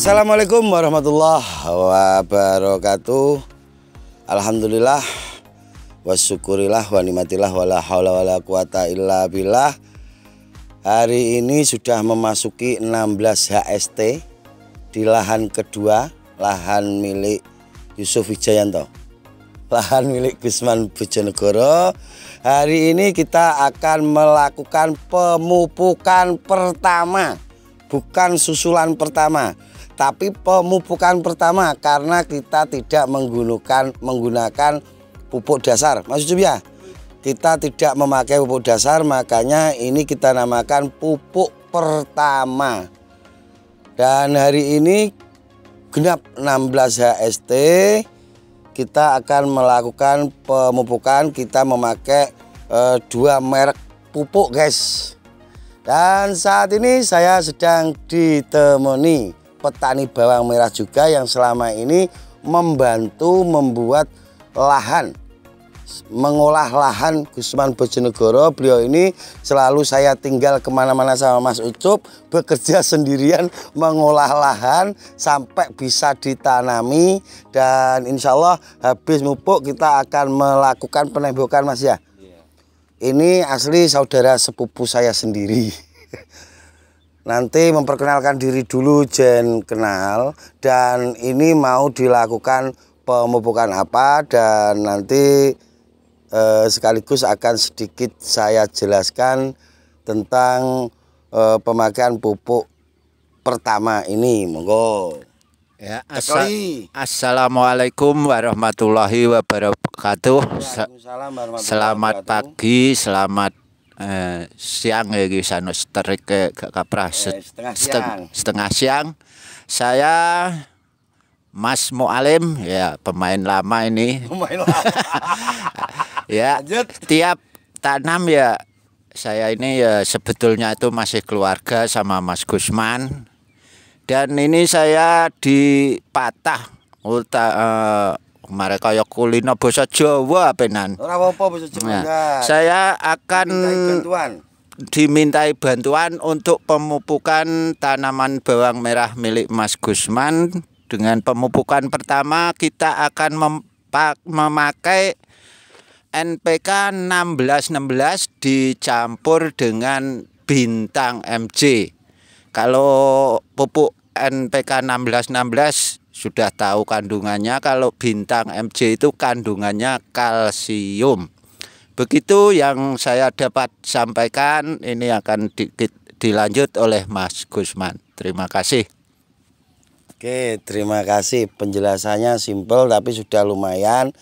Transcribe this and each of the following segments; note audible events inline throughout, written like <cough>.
Assalamualaikum warahmatullahi wabarakatuh Alhamdulillah Wasyukurillah wa nimatillah la hawla la quwata illa billah Hari ini sudah memasuki 16 HST Di lahan kedua Lahan milik Yusuf Wijayanto Lahan milik Gusman Bojonegoro Hari ini kita akan melakukan pemupukan pertama Bukan susulan pertama tapi pemupukan pertama karena kita tidak menggunakan menggunakan pupuk dasar. Maksudnya ya, kita tidak memakai pupuk dasar, makanya ini kita namakan pupuk pertama. Dan hari ini genap 16 HST kita akan melakukan pemupukan kita memakai e, dua merek pupuk guys. Dan saat ini saya sedang ditemani petani bawang merah juga yang selama ini membantu membuat lahan mengolah lahan Gusman Bojonegoro beliau ini selalu saya tinggal kemana-mana sama Mas Ucup bekerja <laughs> sendirian mengolah lahan sampai bisa ditanami dan insya Allah habis mupuk kita akan melakukan penembokan Mas ya iya. ini asli saudara sepupu saya sendiri <laughs> nanti memperkenalkan diri dulu Jen kenal dan ini mau dilakukan pemupukan apa dan nanti eh, sekaligus akan sedikit saya jelaskan tentang eh, pemakaian pupuk pertama ini monggo ya assa assalamualaikum warahmatullahi wabarakatuh, warahmatullahi wabarakatuh. selamat pagi selamat Eh, siang ya sana terik ke kaprah eh, setengah, siang. setengah siang saya Mas Mualim ya pemain lama ini <laughs> pemain lama <laughs> ya Lanjut. tiap tanam ya saya ini ya sebetulnya itu masih keluarga sama Mas Gusman dan ini saya dipatah ulta uh, mereka kaya kulino basa Jawa penan. Ora apa-apa Jawa. Nah, saya akan bantuan. dimintai bantuan untuk pemupukan tanaman bawang merah milik Mas Gusman. Dengan pemupukan pertama kita akan memakai NPK 1616 dicampur dengan bintang MJ. Kalau pupuk NPK 1616 sudah tahu kandungannya kalau bintang MJ itu kandungannya kalsium begitu yang saya dapat sampaikan ini akan di, di, dilanjut oleh Mas Gusman terima kasih Oke terima kasih penjelasannya simple tapi sudah lumayan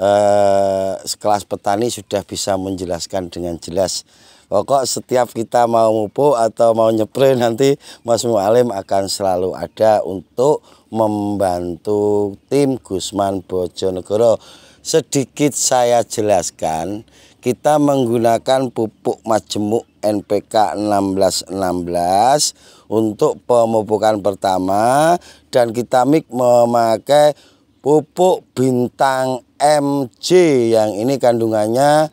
eh, sekelas petani sudah bisa menjelaskan dengan jelas pokok setiap kita mau mupuk atau mau nyepre nanti Mas Mualim akan selalu ada untuk membantu tim Gusman Bojonegoro. Sedikit saya jelaskan, kita menggunakan pupuk majemuk NPK 1616 untuk pemupukan pertama dan kita mik memakai pupuk bintang MJ yang ini kandungannya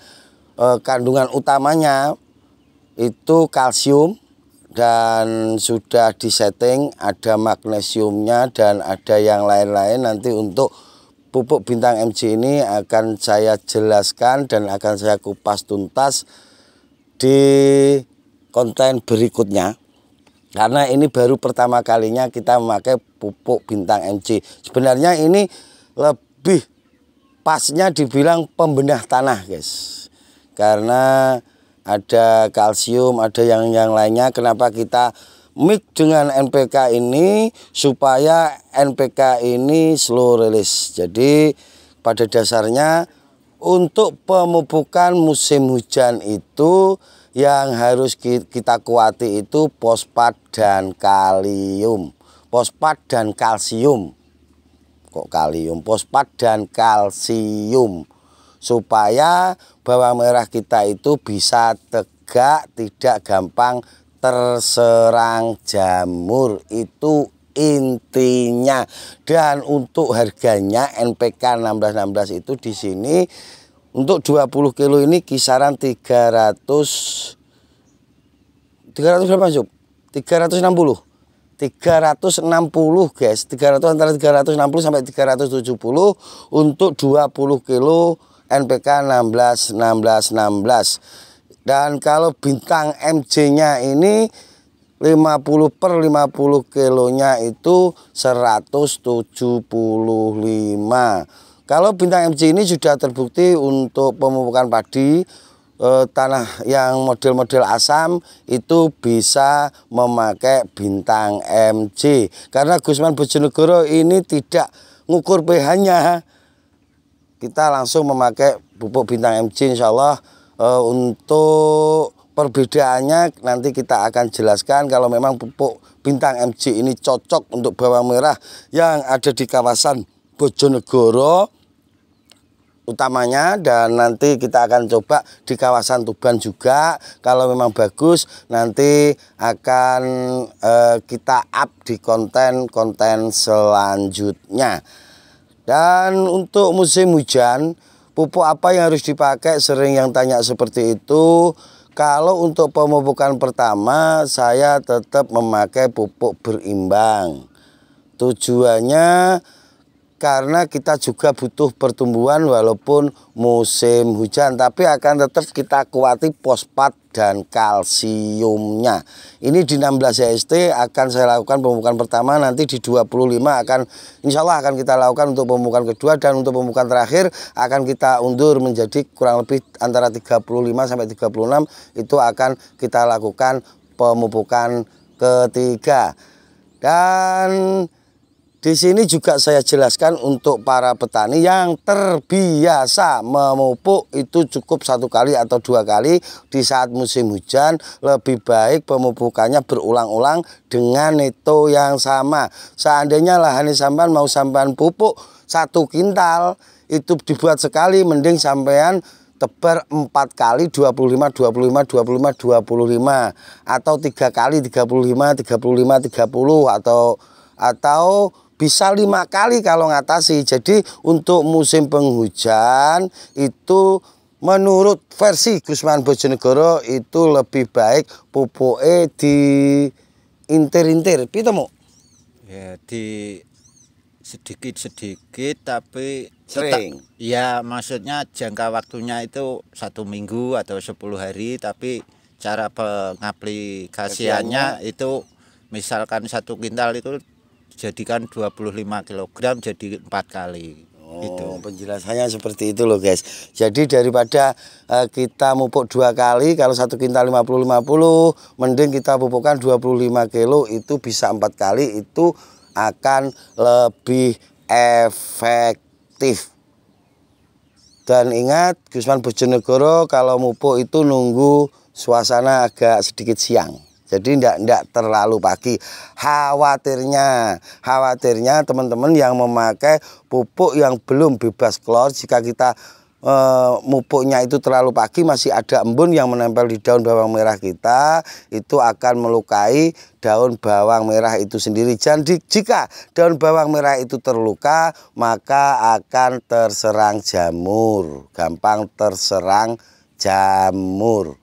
eh, kandungan utamanya itu kalsium dan sudah disetting ada magnesiumnya dan ada yang lain-lain nanti untuk pupuk bintang MC ini akan saya jelaskan dan akan saya kupas tuntas di konten berikutnya karena ini baru pertama kalinya kita memakai pupuk bintang MC sebenarnya ini lebih pasnya dibilang pembenah tanah guys karena ada kalsium, ada yang yang lainnya. Kenapa kita mix dengan NPK ini supaya NPK ini slow release. Jadi pada dasarnya untuk pemupukan musim hujan itu yang harus kita kuati itu fosfat dan kalium. Fosfat dan kalsium. Kok kalium? Fosfat dan kalsium supaya bawang merah kita itu bisa tegak, tidak gampang terserang jamur. Itu intinya. Dan untuk harganya NPK 1616 itu di sini untuk 20 kilo ini kisaran 300 300 berapa, Sob? 360. 360 guys 300 antara 360 sampai 370 untuk 20 kilo NPK 16 16 16 dan kalau bintang MC-nya ini 50 per 50 kilonya itu 175 kalau bintang MC ini sudah terbukti untuk pemupukan padi eh, tanah yang model-model asam itu bisa memakai bintang MC karena Gusman Bojonegoro ini tidak ngukur pH-nya kita langsung memakai pupuk bintang MC, insya Allah e, eh, untuk perbedaannya nanti kita akan jelaskan kalau memang pupuk bintang MC ini cocok untuk bawang merah yang ada di kawasan Bojonegoro utamanya dan nanti kita akan coba di kawasan Tuban juga kalau memang bagus nanti akan eh, kita up di konten-konten selanjutnya dan untuk musim hujan, pupuk apa yang harus dipakai sering yang tanya seperti itu. Kalau untuk pemupukan pertama, saya tetap memakai pupuk berimbang. Tujuannya karena kita juga butuh pertumbuhan walaupun musim hujan tapi akan tetap kita kuati pospat dan kalsiumnya ini di 16 e st akan saya lakukan pemupukan pertama nanti di 25 akan insya Allah akan kita lakukan untuk pemupukan kedua dan untuk pemupukan terakhir akan kita undur menjadi kurang lebih antara 35 sampai 36 itu akan kita lakukan pemupukan ketiga dan di sini juga saya jelaskan untuk para petani yang terbiasa memupuk itu cukup satu kali atau dua kali di saat musim hujan lebih baik pemupukannya berulang-ulang dengan itu yang sama. Seandainya lahan sampan mau sampan pupuk satu kintal itu dibuat sekali mending sampean tebar empat kali 25 25 25 25 atau tiga kali 35 35 30 atau atau bisa lima kali kalau ngatasi. Jadi untuk musim penghujan itu menurut versi Gusman Bojonegoro itu lebih baik pupuk e di intir-intir pita mau? ya di sedikit-sedikit tapi sering tetap, ya maksudnya jangka waktunya itu satu minggu atau sepuluh hari tapi cara pengaplikasiannya itu misalkan satu kintal itu dijadikan 25 kg jadi empat kali. Oh, itu penjelasannya seperti itu loh guys. Jadi daripada uh, kita mupuk dua kali kalau satu kintal 50 50 mending kita pupukkan 25 kilo itu bisa empat kali itu akan lebih efektif. Dan ingat Gusman Bojonegoro kalau mupuk itu nunggu suasana agak sedikit siang. Jadi tidak ndak terlalu pagi. Khawatirnya, khawatirnya teman-teman yang memakai pupuk yang belum bebas klor jika kita e, mupuknya itu terlalu pagi masih ada embun yang menempel di daun bawang merah kita itu akan melukai daun bawang merah itu sendiri. Jadi jika daun bawang merah itu terluka maka akan terserang jamur, gampang terserang jamur.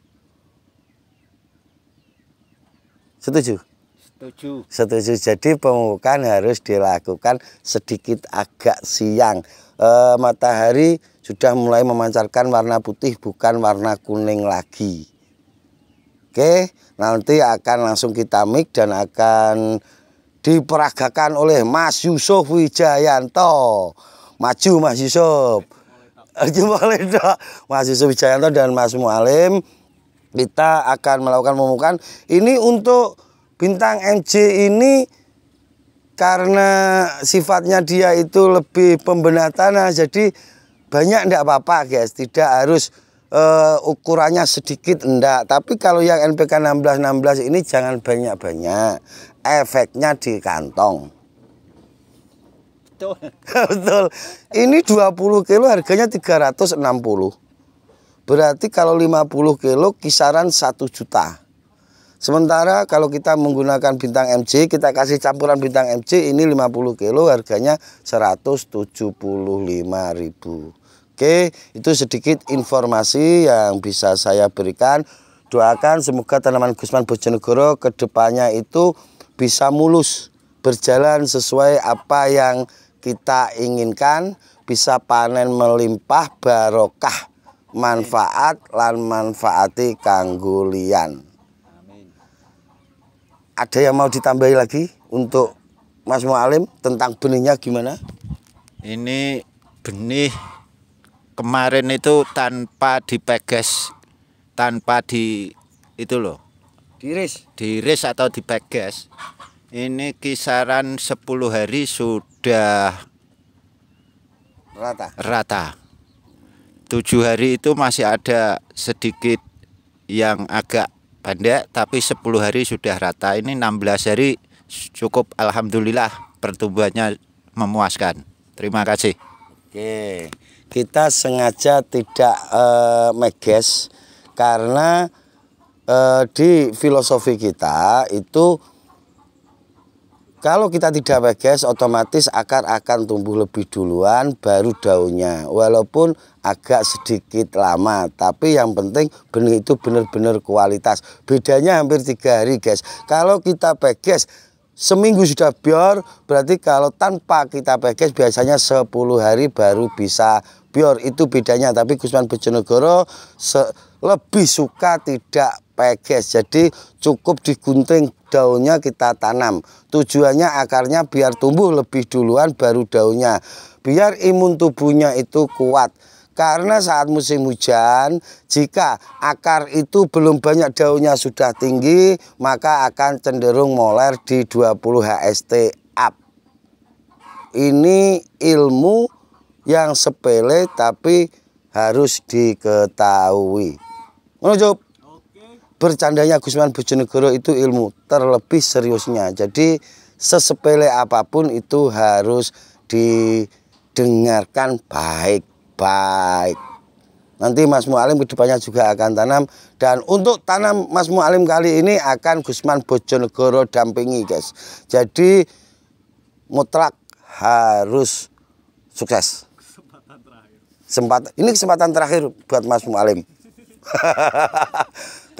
Setuju? Setuju. Setuju. Jadi pemupukan harus dilakukan sedikit agak siang. E, matahari sudah mulai memancarkan warna putih bukan warna kuning lagi. Oke, nanti akan langsung kita mik dan akan diperagakan oleh Mas Yusuf Wijayanto. Maju Mas Yusuf. Mas Yusuf Wijayanto dan Mas Mualim kita akan melakukan pemupukan ini untuk bintang MJ ini karena sifatnya dia itu lebih pembenah tanah jadi banyak tidak apa-apa guys tidak harus uh, ukurannya sedikit enggak tapi kalau yang NPK 1616 ini jangan banyak-banyak efeknya di kantong betul <laughs> betul ini 20 kilo harganya 360 Berarti kalau 50 kilo kisaran 1 juta. Sementara kalau kita menggunakan bintang MC, kita kasih campuran bintang MC ini 50 kilo harganya 175 ribu Oke, itu sedikit informasi yang bisa saya berikan. Doakan semoga tanaman Gusman Bojonegoro ke depannya itu bisa mulus, berjalan sesuai apa yang kita inginkan, bisa panen melimpah barokah manfaat lan manfaati kanggulian. Amin. Ada yang mau ditambahi lagi untuk Mas Mualim tentang benihnya gimana? Ini benih kemarin itu tanpa dipeges, tanpa di itu loh. Diris. Diris atau dipeges. Ini kisaran 10 hari sudah rata. Rata tujuh hari itu masih ada sedikit yang agak pendek tapi 10 hari sudah rata ini 16 hari cukup alhamdulillah pertumbuhannya memuaskan terima kasih oke kita sengaja tidak uh, meges karena uh, di filosofi kita itu kalau kita tidak weges, otomatis akar akan tumbuh lebih duluan, baru daunnya. Walaupun agak sedikit lama, tapi yang penting benih itu benar-benar kualitas. Bedanya hampir tiga hari, guys. Kalau kita weges, seminggu sudah biar. berarti kalau tanpa kita weges biasanya 10 hari baru bisa biar. Itu bedanya, tapi Gusman Bojonegoro lebih suka tidak peges. Jadi cukup digunting daunnya kita tanam. Tujuannya akarnya biar tumbuh lebih duluan baru daunnya. Biar imun tubuhnya itu kuat. Karena saat musim hujan, jika akar itu belum banyak daunnya sudah tinggi, maka akan cenderung moler di 20 HST up. Ini ilmu yang sepele tapi harus diketahui. Menuju bercandanya Gusman Bojonegoro itu ilmu terlebih seriusnya jadi sesepele apapun itu harus didengarkan baik-baik nanti Mas Mualim kedepannya juga akan tanam dan untuk tanam Mas Mualim kali ini akan Gusman Bojonegoro dampingi guys jadi mutlak harus sukses Sempat, ini kesempatan terakhir buat Mas Mualim <laughs>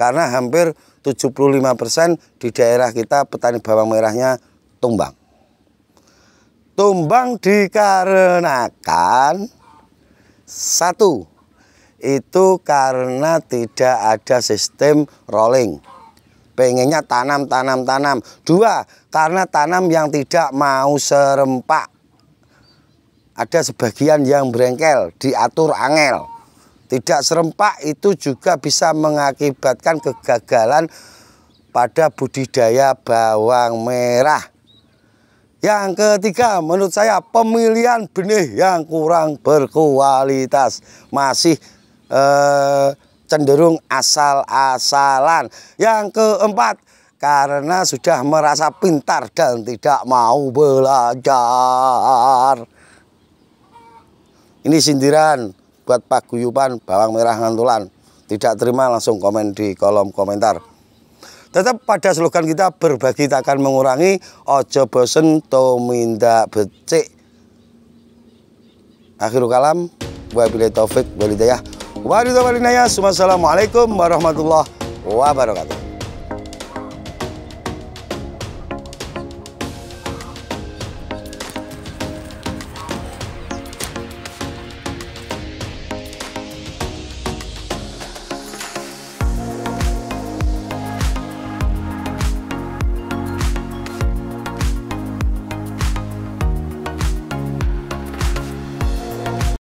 Karena hampir 75% di daerah kita petani bawang merahnya tumbang. Tumbang dikarenakan satu itu karena tidak ada sistem rolling. Pengennya tanam, tanam, tanam. Dua, karena tanam yang tidak mau serempak. Ada sebagian yang berengkel, diatur angel. Tidak serempak itu juga bisa mengakibatkan kegagalan pada budidaya bawang merah. Yang ketiga, menurut saya pemilihan benih yang kurang berkualitas masih eh, cenderung asal-asalan. Yang keempat, karena sudah merasa pintar dan tidak mau belajar. Ini sindiran buat Pak paguyuban bawang merah ngantulan. Tidak terima langsung komen di kolom komentar. Tetap pada slogan kita berbagi takkan mengurangi, ojo bosen minda becik. Akhirul kalam, wabillahi taufik walidayah. Wabillahi walidayah. Wassalamualaikum warahmatullahi wabarakatuh.